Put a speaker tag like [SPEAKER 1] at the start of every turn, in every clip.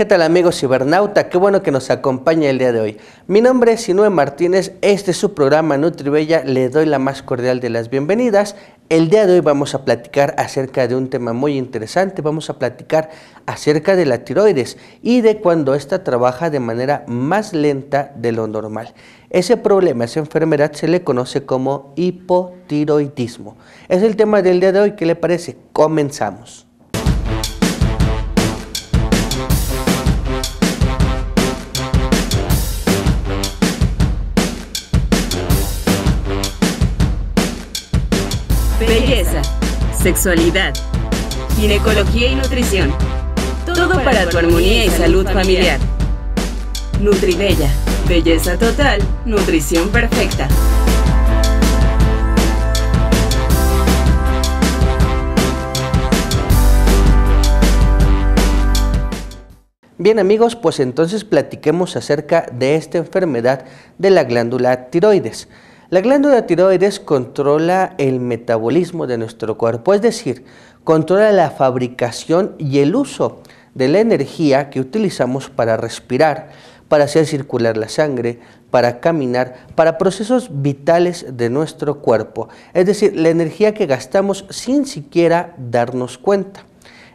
[SPEAKER 1] ¿Qué tal amigos cibernauta? Qué bueno que nos acompaña el día de hoy. Mi nombre es Sinue Martínez, este es su programa Nutribella, le doy la más cordial de las bienvenidas. El día de hoy vamos a platicar acerca de un tema muy interesante, vamos a platicar acerca de la tiroides y de cuando ésta trabaja de manera más lenta de lo normal. Ese problema, esa enfermedad se le conoce como hipotiroidismo. Es el tema del día de hoy, ¿qué le parece? Comenzamos. sexualidad, ginecología y nutrición. Todo, para, tu armonía y salud familiar. Nutribella, belleza total, nutrición perfecta. Bien amigos, pues entonces platiquemos acerca de esta enfermedad de la glándula tiroides. La glándula tiroides controla el metabolismo de nuestro cuerpo, es decir, controla la fabricación y el uso de la energía que utilizamos para respirar, para hacer circular la sangre, para caminar, para procesos vitales de nuestro cuerpo, es decir, la energía que gastamos sin siquiera darnos cuenta.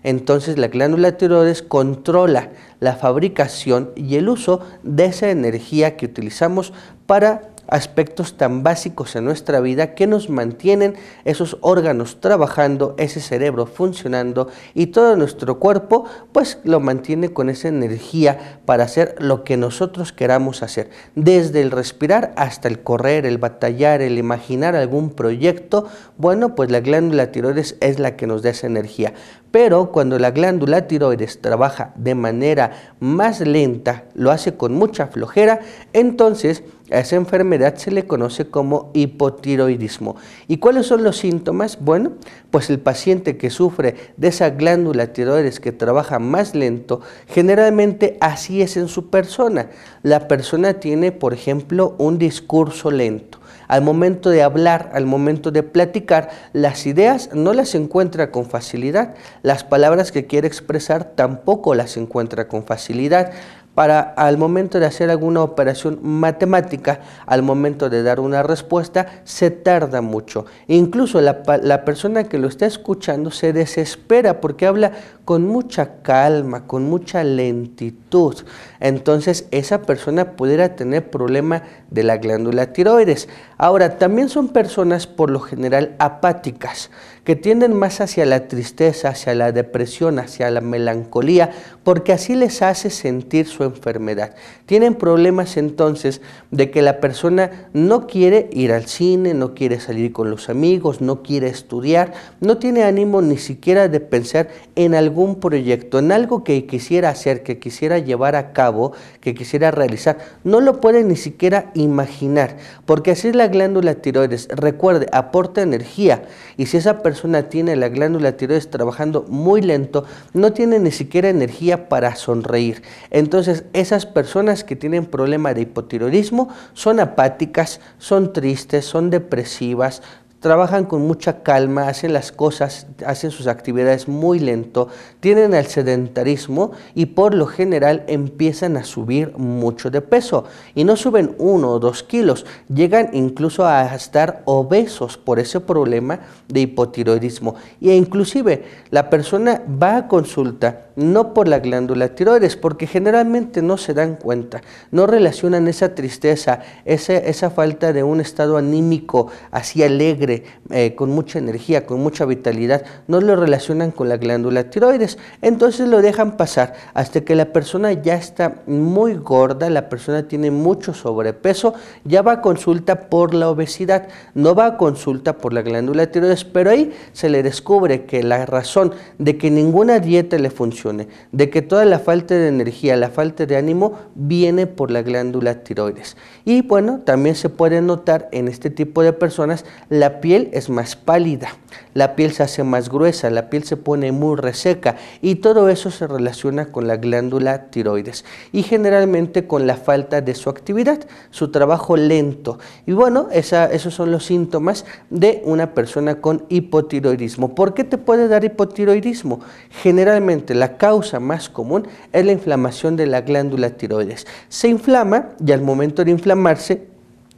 [SPEAKER 1] Entonces la glándula tiroides controla la fabricación y el uso de esa energía que utilizamos para aspectos tan básicos en nuestra vida que nos mantienen esos órganos trabajando, ese cerebro funcionando y todo nuestro cuerpo pues lo mantiene con esa energía para hacer lo que nosotros queramos hacer, desde el respirar hasta el correr, el batallar, el imaginar algún proyecto, bueno pues la glándula tiroides es la que nos da esa energía, pero cuando la glándula tiroides trabaja de manera más lenta, lo hace con mucha flojera, entonces a esa enfermedad se le conoce como hipotiroidismo. ¿Y cuáles son los síntomas? Bueno, pues el paciente que sufre de esa glándula tiroides que trabaja más lento, generalmente así es en su persona. La persona tiene, por ejemplo, un discurso lento. Al momento de hablar, al momento de platicar, las ideas no las encuentra con facilidad, las palabras que quiere expresar tampoco las encuentra con facilidad, para al momento de hacer alguna operación matemática, al momento de dar una respuesta, se tarda mucho. Incluso la, la, persona que lo está escuchando se desespera porque habla con mucha calma, con mucha lentitud. Entonces esa persona pudiera tener problema de la glándula tiroides. Ahora, también son personas por lo general apáticas que tienden más hacia la tristeza, hacia la depresión, hacia la melancolía, porque así les hace sentir su enfermedad. Tienen problemas entonces de que la persona no quiere ir al cine, no quiere salir con los amigos, no quiere estudiar, no tiene ánimo ni siquiera de pensar en algún proyecto, en algo que quisiera hacer, que quisiera llevar a cabo, que quisiera realizar. No lo puede ni siquiera imaginar, porque así es la glándula tiroides. Recuerde, aporta energía y si esa persona una tiene la glándula tiroides trabajando muy lento, no tiene ni siquiera energía para sonreír. Entonces, esas personas que tienen problema de hipotiroidismo son apáticas, son tristes, son depresivas, trabajan con mucha calma, hacen las cosas, hacen sus actividades muy lento, tienen el sedentarismo y por lo general empiezan a subir mucho de peso. Y no suben uno o dos kilos, llegan incluso a estar obesos por ese problema de hipotiroidismo. E inclusive la persona va a consulta no por la glándula tiroides, porque generalmente no se dan cuenta, no relacionan esa tristeza, esa, esa falta de un estado anímico así alegre, eh, con mucha energía, con mucha vitalidad, no lo relacionan con la glándula tiroides. Entonces lo dejan pasar hasta que la persona ya está muy gorda, la persona tiene mucho sobrepeso, ya va a consulta por la obesidad, no va a consulta por la glándula tiroides, pero ahí se le descubre que la razón de que ninguna dieta le funciona, de que toda la falta de energía, la falta de ánimo viene por la glándula tiroides. Y bueno, también se puede notar en este tipo de personas la piel es más pálida, la piel se hace más gruesa, la piel se pone muy reseca y todo eso se relaciona con la glándula tiroides y generalmente con la falta de su actividad, su trabajo lento. Y bueno, esos son los síntomas de una persona con hipotiroidismo. ¿Por qué te puede dar hipotiroidismo? Generalmente la causa más común es la inflamación de la glándula tiroides. Se inflama y al momento de inflamarse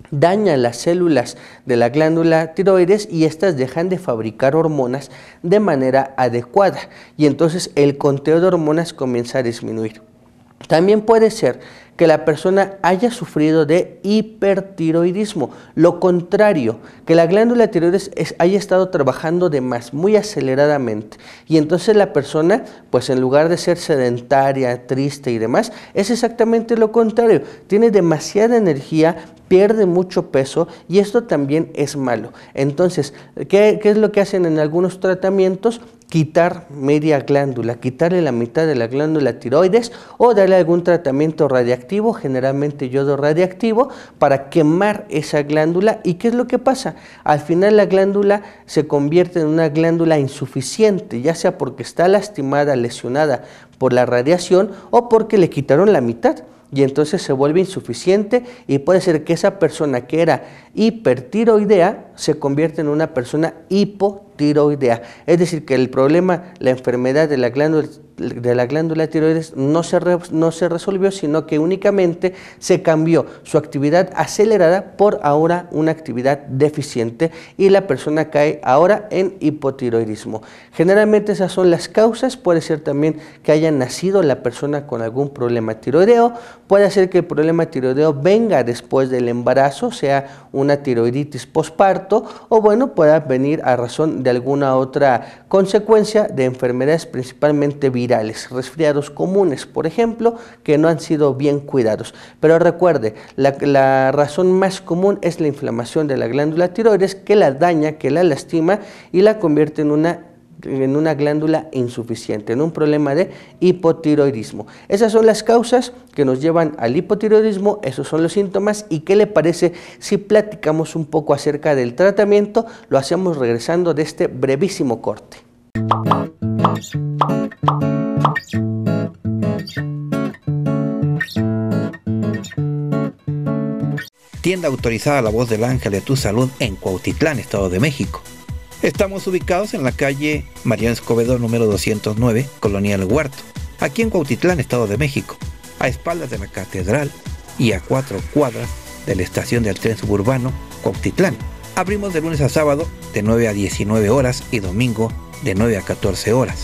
[SPEAKER 1] daña las células de la glándula tiroides y éstas dejan de fabricar hormonas de manera adecuada y entonces el conteo de hormonas comienza a disminuir. También puede ser que la persona haya sufrido de hipertiroidismo. Lo contrario, que la glándula tiroides haya estado trabajando de más, muy aceleradamente. Y entonces la persona, pues en lugar de ser sedentaria, triste y demás, es exactamente lo contrario. Tiene demasiada energía, pierde mucho peso y esto también es malo. Entonces, ¿qué, qué es lo que hacen en algunos tratamientos? quitar media glándula, quitarle la mitad de la glándula tiroides o darle algún tratamiento radiactivo generalmente yodo radiactivo, para quemar esa glándula. ¿Y qué es lo que pasa? Al final la glándula se convierte en una glándula insuficiente, ya sea porque está lastimada, lesionada por la radiación o porque le quitaron la mitad y entonces se vuelve insuficiente y puede ser que esa persona que era hipertiroidea se convierta en una persona hipotiroidea tiroidea. Es decir, que el problema, la enfermedad de la glándula, de la glándula tiroides no se, no se resolvió, sino que únicamente se cambió su actividad acelerada por ahora una actividad deficiente y la persona cae ahora en hipotiroidismo. Generalmente esas son las causas, puede ser también que haya nacido la persona con algún problema tiroideo, puede ser que el problema tiroideo venga después del embarazo, sea una tiroiditis posparto o bueno, pueda venir a razón de alguna otra consecuencia de enfermedades principalmente virales, resfriados comunes, por ejemplo, que no han sido bien cuidados. Pero recuerde, la, la razón más común es la inflamación de la glándula tiroides que la daña, que la lastima y la convierte en una en una glándula insuficiente, en un problema de hipotiroidismo. Esas son las causas que nos llevan al hipotiroidismo, esos son los síntomas y qué le parece si platicamos un poco acerca del tratamiento, lo hacemos regresando de este brevísimo corte. Tienda autorizada La Voz del Ángel de Tu Salud en Cuautitlán, Estado de México Estamos ubicados en la calle Mariano Escobedo número 209, Colonia El Huerto, aquí en Cuautitlán, Estado de México, a espaldas de la catedral y a cuatro cuadras de la estación del tren suburbano Cuautitlán. Abrimos de lunes a sábado de 9 a 19 horas y domingo de 9 a 14 horas.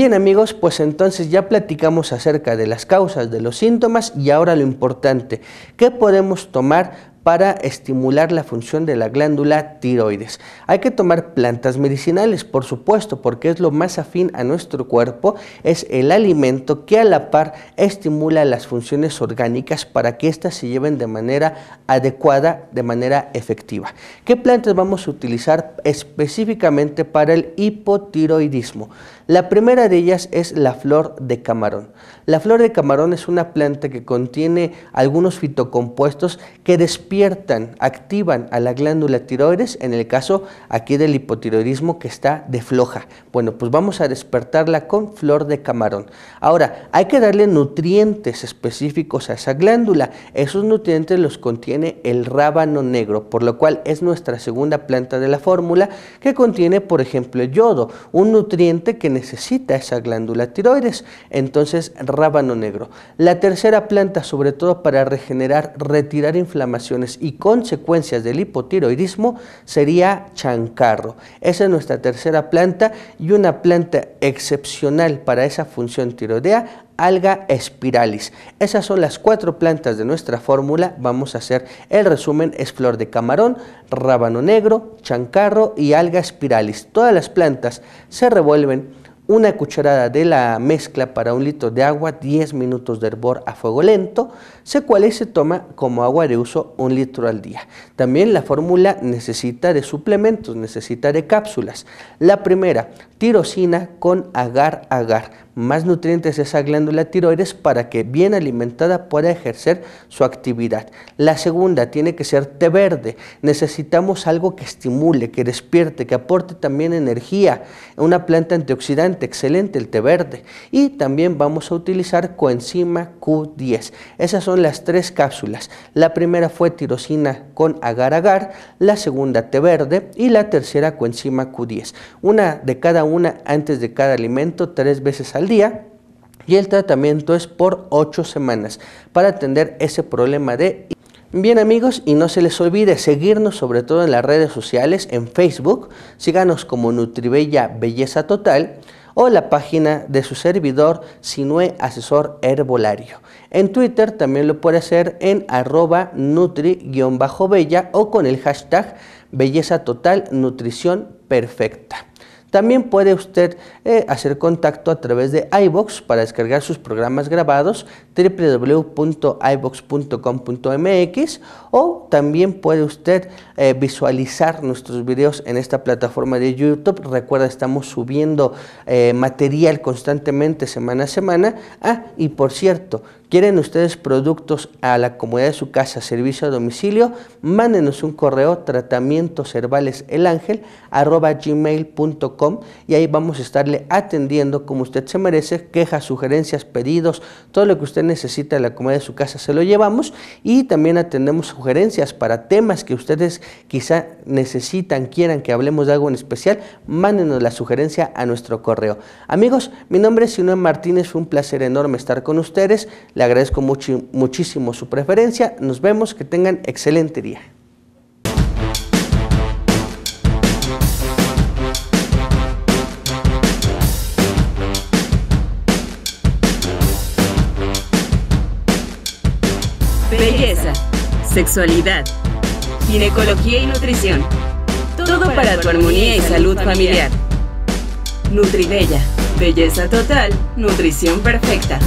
[SPEAKER 1] Bien amigos, pues entonces ya platicamos acerca de las causas, de los síntomas y ahora lo importante, ¿qué podemos tomar para estimular la función de la glándula tiroides. Hay que tomar plantas medicinales, por supuesto, porque es lo más afín a nuestro cuerpo, es el alimento que a la par estimula las funciones orgánicas para que éstas se lleven de manera adecuada, de manera efectiva. ¿Qué plantas vamos a utilizar específicamente para el hipotiroidismo? La primera de ellas es la flor de camarón. La flor de camarón es una planta que contiene algunos fitocompuestos que despiertan despiertan, activan a la glándula tiroides, en el caso aquí del hipotiroidismo que está de floja. Bueno, pues vamos a despertarla con flor de camarón. Ahora, hay que darle nutrientes específicos a esa glándula. Esos nutrientes los contiene el rábano negro, por lo cual es nuestra segunda planta de la fórmula que contiene, por ejemplo, yodo, un nutriente que necesita esa glándula tiroides. Entonces, rábano negro. La tercera planta, sobre todo para regenerar, retirar inflamaciones y consecuencias del hipotiroidismo sería Chancarro. Esa es nuestra tercera planta y una planta excepcional para esa función tiroidea, alga espiralis. Esas son las cuatro plantas de nuestra fórmula. Vamos a hacer el resumen. Es flor de camarón, rábano negro, chancarro y alga espiralis. Todas las plantas se revuelven una cucharada de la mezcla para un litro de agua, 10 minutos de hervor a fuego lento, se cual y se toma como agua de uso un litro al día. También la fórmula necesita de suplementos, necesita de cápsulas. La primera, tirosina con agar-agar más nutrientes esa glándula tiroides para que bien alimentada pueda ejercer su actividad. La segunda tiene que ser té verde. Necesitamos algo que estimule, que despierte, que aporte también energía. Una planta antioxidante, excelente el té verde. Y también vamos a utilizar coenzima Q10. Esas son las tres cápsulas. La primera fue tirosina con agar-agar, la segunda té verde y la tercera coenzima Q10. Una de cada una antes de cada alimento, tres veces al día y el tratamiento es por 8 semanas para atender ese problema de... Bien amigos, y no se les olvide seguirnos sobre todo en las redes sociales, en Facebook, síganos como Nutribella Belleza Total o la página de su servidor Sinue Asesor Herbolario. En Twitter también lo puede hacer en arroba nutri-bella o con el hashtag Belleza Total Nutrición Perfecta. También puede usted eh, hacer contacto a través de iBox para descargar sus programas grabados www.ibox.com.mx o también puede usted eh, visualizar nuestros videos en esta plataforma de YouTube. Recuerda, estamos subiendo eh, material constantemente semana a semana. Ah, y por cierto, ¿Quieren ustedes productos a la comodidad de su casa, servicio a domicilio? Mándenos un correo tratamientos herbales gmail.com y ahí vamos a estarle atendiendo como usted se merece, quejas, sugerencias, pedidos, todo lo que usted necesita de la comodidad de su casa se lo llevamos y también atendemos sugerencias para temas que ustedes quizá necesitan, quieran que hablemos de algo en especial, mándenos la sugerencia a nuestro correo. Amigos, mi nombre es simón Martínez, fue un placer enorme estar con ustedes. Le agradezco muchísimo su preferencia. Nos vemos. Que tengan excelente día. Belleza, sexualidad, ginecología y nutrición. Todo para tu armonía y salud familiar. Nutribella, belleza total, nutrición perfecta.